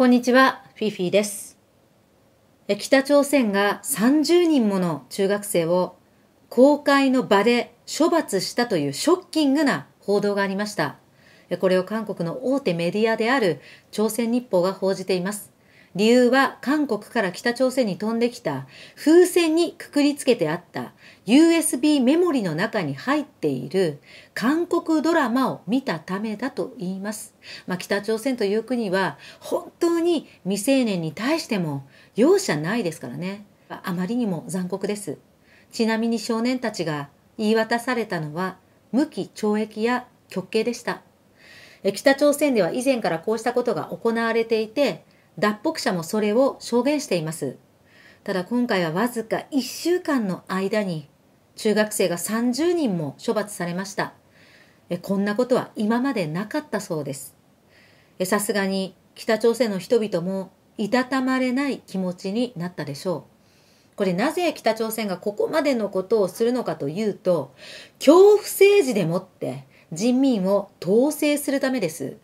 こんにちは、フィフィです。北朝鮮が30人もの中学生を公開の場で処罰したというショッキングな報道がありました。これを韓国の大手メディアである朝鮮日報が報じています。理由は韓国から北朝鮮に飛んできた風船にくくりつけてあった USB メモリの中に入っている韓国ドラマを見たためだと言います。まあ、北朝鮮という国は本当に未成年に対しても容赦ないですからね。あまりにも残酷です。ちなみに少年たちが言い渡されたのは無期懲役や極刑でした。北朝鮮では以前からこうしたことが行われていて、脱北者もそれを証言しています。ただ今回はわずか1週間の間に中学生が30人も処罰されました。こんなことは今までなかったそうです。さすがに北朝鮮の人々もいたたまれない気持ちになったでしょう。これなぜ北朝鮮がここまでのことをするのかというと、恐怖政治でもって人民を統制するためです。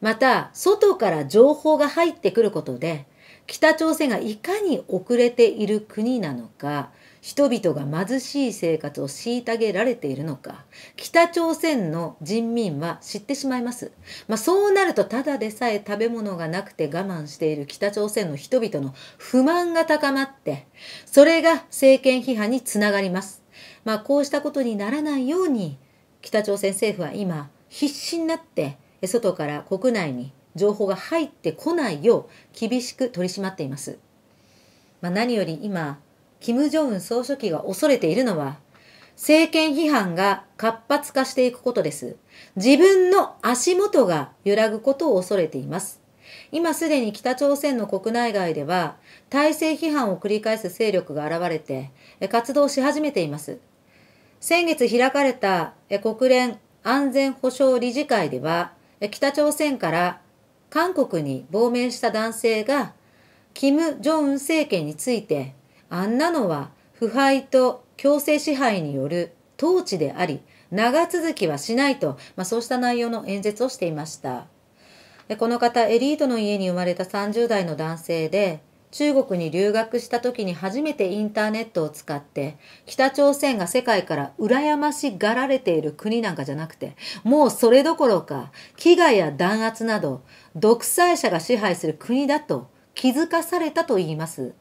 また、外から情報が入ってくることで、北朝鮮がいかに遅れている国なのか、人々が貧しい生活を虐げられているのか、北朝鮮の人民は知ってしまいます。まあ、そうなると、ただでさえ食べ物がなくて我慢している北朝鮮の人々の不満が高まって、それが政権批判につながります。まあ、こうしたことにならないように、北朝鮮政府は今、必死になって、外から国内に情報が入ってこないよう厳しく取り締まっています。まあ、何より今、金正恩総書記が恐れているのは、政権批判が活発化していくことです。自分の足元が揺らぐことを恐れています。今すでに北朝鮮の国内外では、体制批判を繰り返す勢力が現れて、活動し始めています。先月開かれた国連安全保障理事会では、北朝鮮から韓国に亡命した男性が、キム・ジョンウン政権について、あんなのは腐敗と強制支配による統治であり、長続きはしないと、まあ、そうした内容の演説をしていました。この方、エリートの家に生まれた30代の男性で、中国に留学した時に初めてインターネットを使って北朝鮮が世界から羨ましがられている国なんかじゃなくてもうそれどころか飢餓や弾圧など独裁者が支配する国だと気づかされたと言います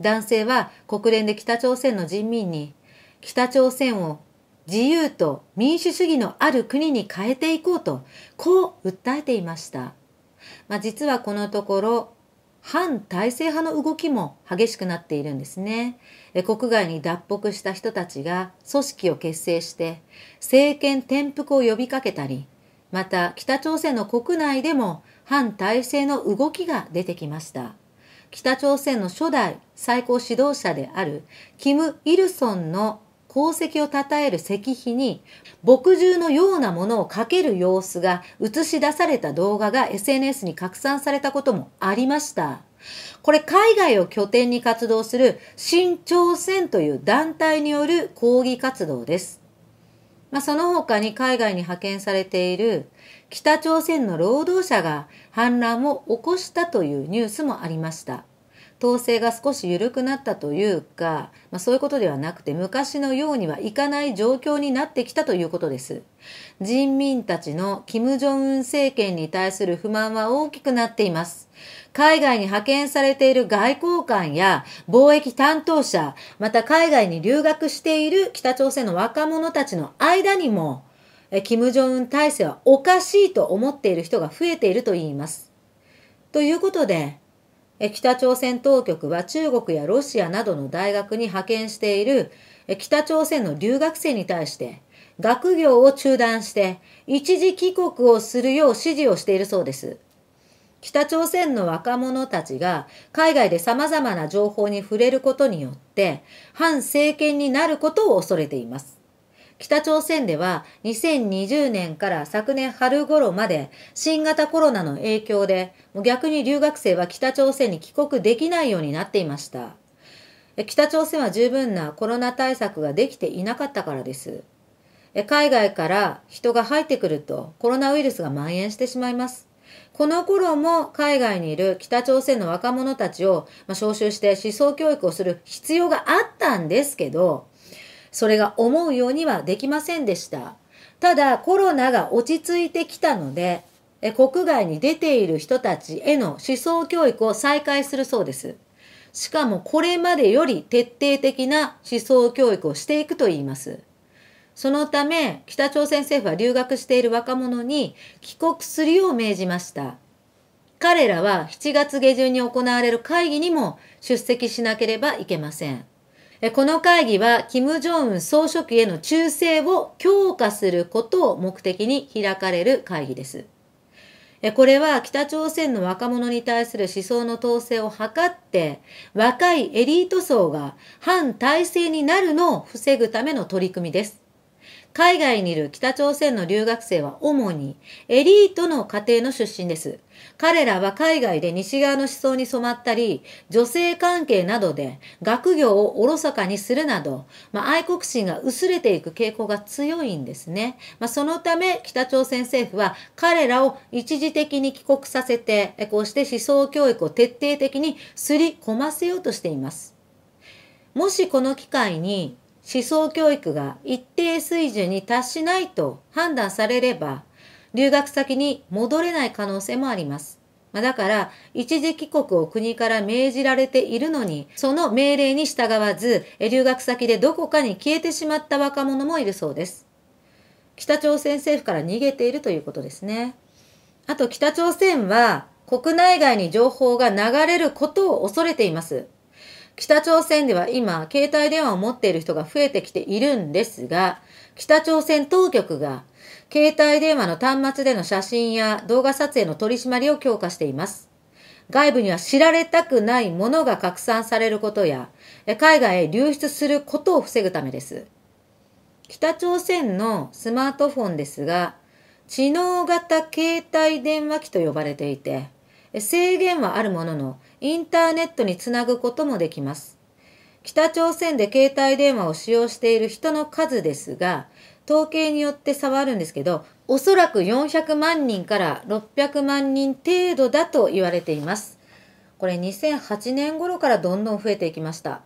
男性は国連で北朝鮮の人民に北朝鮮を自由と民主主義のある国に変えていこうとこう訴えていました、まあ、実はこのところ反体制派の動きも激しくなっているんですね。国外に脱北した人たちが組織を結成して政権転覆を呼びかけたり、また北朝鮮の国内でも反体制の動きが出てきました。北朝鮮の初代最高指導者であるキム・イルソンの功績を称える石碑に墨汁のようなものをかける様子が映し出された動画が SNS に拡散されたこともありました。これ海外を拠点に活動する新朝鮮という団体による抗議活動です。まあ、その他に海外に派遣されている北朝鮮の労働者が反乱を起こしたというニュースもありました。統制が少し緩くなったというか、まあ、そういうことではなくて昔のようにはいかない状況になってきたということです。人民たちの金正恩政権に対する不満は大きくなっています。海外に派遣されている外交官や貿易担当者、また海外に留学している北朝鮮の若者たちの間にも、金正恩体制はおかしいと思っている人が増えていると言います。ということで、北朝鮮当局は中国やロシアなどの大学に派遣している北朝鮮の留学生に対して、学業を中断して一時帰国をするよう指示をしているそうです。北朝鮮の若者たちが海外で様々な情報に触れることによって反政権になることを恐れています。北朝鮮では2020年から昨年春頃まで新型コロナの影響で逆に留学生は北朝鮮に帰国できないようになっていました。北朝鮮は十分なコロナ対策ができていなかったからです。海外から人が入ってくるとコロナウイルスが蔓延してしまいます。この頃も海外にいる北朝鮮の若者たちを招集して思想教育をする必要があったんですけど、それが思うようにはできませんでした。ただコロナが落ち着いてきたので、国外に出ている人たちへの思想教育を再開するそうです。しかもこれまでより徹底的な思想教育をしていくといいます。そのため、北朝鮮政府は留学している若者に帰国するよう命じました。彼らは7月下旬に行われる会議にも出席しなければいけません。この会議は、金正恩総書記への忠誠を強化することを目的に開かれる会議です。これは北朝鮮の若者に対する思想の統制を図って、若いエリート層が反体制になるのを防ぐための取り組みです。海外にいる北朝鮮の留学生は主にエリートの家庭の出身です。彼らは海外で西側の思想に染まったり、女性関係などで学業をおろそかにするなど、まあ、愛国心が薄れていく傾向が強いんですね。まあ、そのため北朝鮮政府は彼らを一時的に帰国させて、こうして思想教育を徹底的にすり込ませようとしています。もしこの機会に思想教育が一定水準に達しないと判断されれば、留学先に戻れない可能性もあります。まだから、一時帰国を国から命じられているのに、その命令に従わず、留学先でどこかに消えてしまった若者もいるそうです。北朝鮮政府から逃げているということですね。あと、北朝鮮は、国内外に情報が流れることを恐れています。北朝鮮では今、携帯電話を持っている人が増えてきているんですが、北朝鮮当局が携帯電話の端末での写真や動画撮影の取り締まりを強化しています。外部には知られたくないものが拡散されることや、海外へ流出することを防ぐためです。北朝鮮のスマートフォンですが、知能型携帯電話機と呼ばれていて、制限はあるものの、インターネットにつなぐこともできます。北朝鮮で携帯電話を使用している人の数ですが、統計によって差はあるんですけど、おそらく400万人から600万人程度だと言われています。これ2008年頃からどんどん増えていきました。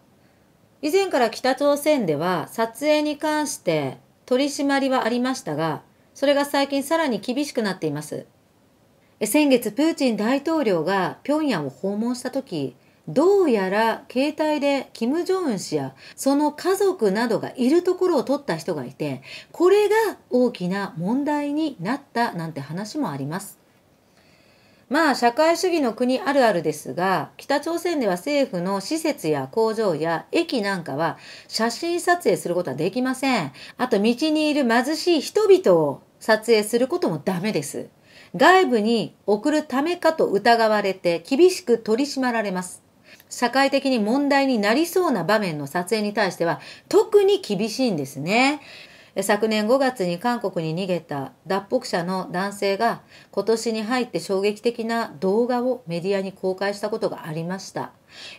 以前から北朝鮮では撮影に関して取り締まりはありましたが、それが最近さらに厳しくなっています。先月、プーチン大統領が平壌を訪問した時、どうやら携帯で金正恩氏やその家族などがいるところを取った人がいて、これが大きな問題になったなんて話もあります。まあ社会主義の国あるあるですが、北朝鮮では政府の施設や工場や駅なんかは写真撮影することはできません。あと道にいる貧しい人々を撮影することもダメです。外部に送るためかと疑われて厳しく取り締まられます。社会的に問題になりそうな場面の撮影に対しては特に厳しいんですね。昨年5月に韓国に逃げた脱北者の男性が今年に入って衝撃的な動画をメディアに公開したことがありました。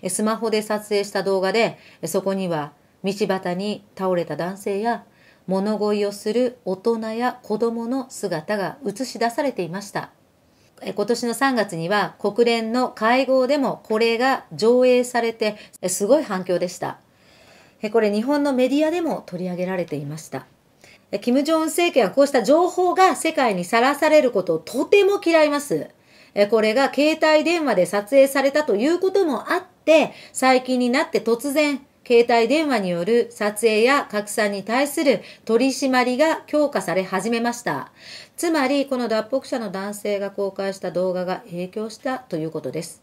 スマホで撮影した動画でそこには道端に倒れた男性や物乞いをする大人や子供の姿が映し出されていました。今年の3月には国連の会合でもこれが上映されてすごい反響でした。これ日本のメディアでも取り上げられていました。キム・ジョン政権はこうした情報が世界にさらされることをとても嫌います。これが携帯電話で撮影されたということもあって、最近になって突然携帯電話による撮影や拡散に対する取り締まりが強化され始めました。つまり、この脱北者の男性が公開した動画が影響したということです。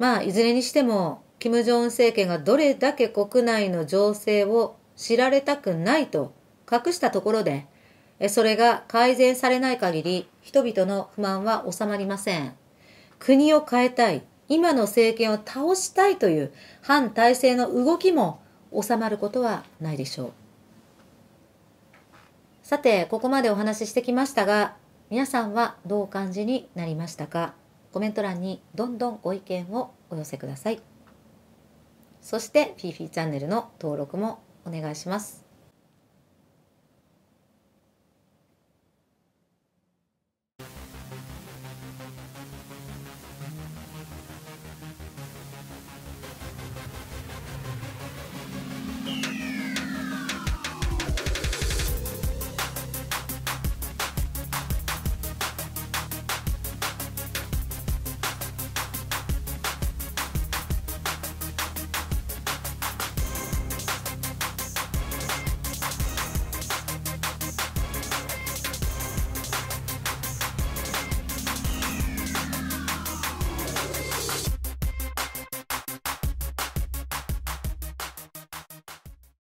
まあ、いずれにしても、金正恩政権がどれだけ国内の情勢を知られたくないと隠したところで、それが改善されない限り、人々の不満は収まりません。国を変えたい。今の政権を倒したいという反体制の動きも収まることはないでしょう。さて、ここまでお話ししてきましたが、皆さんはどうお感じになりましたかコメント欄にどんどんご意見をお寄せください。そして、フィーフィーチャンネルの登録もお願いします。